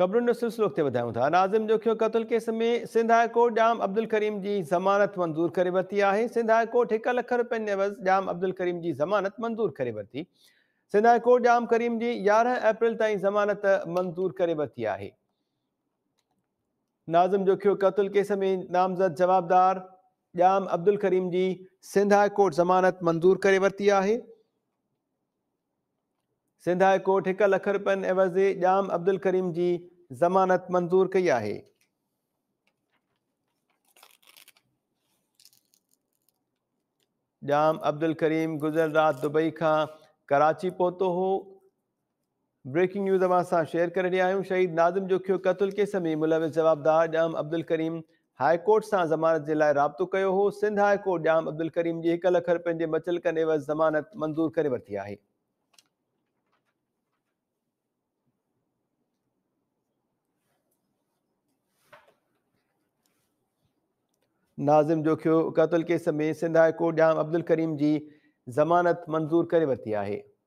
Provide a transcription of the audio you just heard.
ख़बरुनि जो सिलसिलो अॻिते वधायूं था नाज़िम जोखियो कतुल केस में सिंध हाई कोर्ट जाम अब्दुल करीम जी ज़मानत मंज़ूर करे वरिती आहे सिंध हाई कोर्ट हिकु लख रुपियनि नेव जाम अब्दुल करीम जी ज़मानत मंज़ूर करे वरिती सिंध हाई कोर्ट जाम करीम जी यारहं अप्रैल ताईं ज़मानत मंज़ूर करे वरिती आहे नाज़िम जोखियो कतुल केस में नामज़द जवाबदार जाम अब्दुल करीम जी सिंध हाई कोर्ट ज़मानत मंज़ूरु करे वरिती आहे सिंध हाई कोर्ट हिकु लख रुपियनि अवज़ जाम अब्दुल करीम जी ज़मानत मंज़ूर कई आहे जाम अब्दुल करीम गुज़िरियल राति दुबई खां कराची पहुतो हो ब्रेकिंग न्यूज़ असां असां शेयर करे रहिया आहियूं शहीद नाज़िम जोखियो कतुल केस में मुलविस जवाबदार जाम अब्दुल करीम हाई कोर्ट सां ज़मानत जे लाइ राब्तो कयो हो सिंध हाई कोर्ट जाम अब्दुल करीम जी हिक लख रुपियनि जे मचल वज़ ज़मानत मंज़ूर करे वरिती आहे नाज़िम जो जोखिमु कतल केस में सिंध हाई कोर्ट जाम अब्दुल करीम जी ज़मानत मंज़ूरु करे वरिती आहे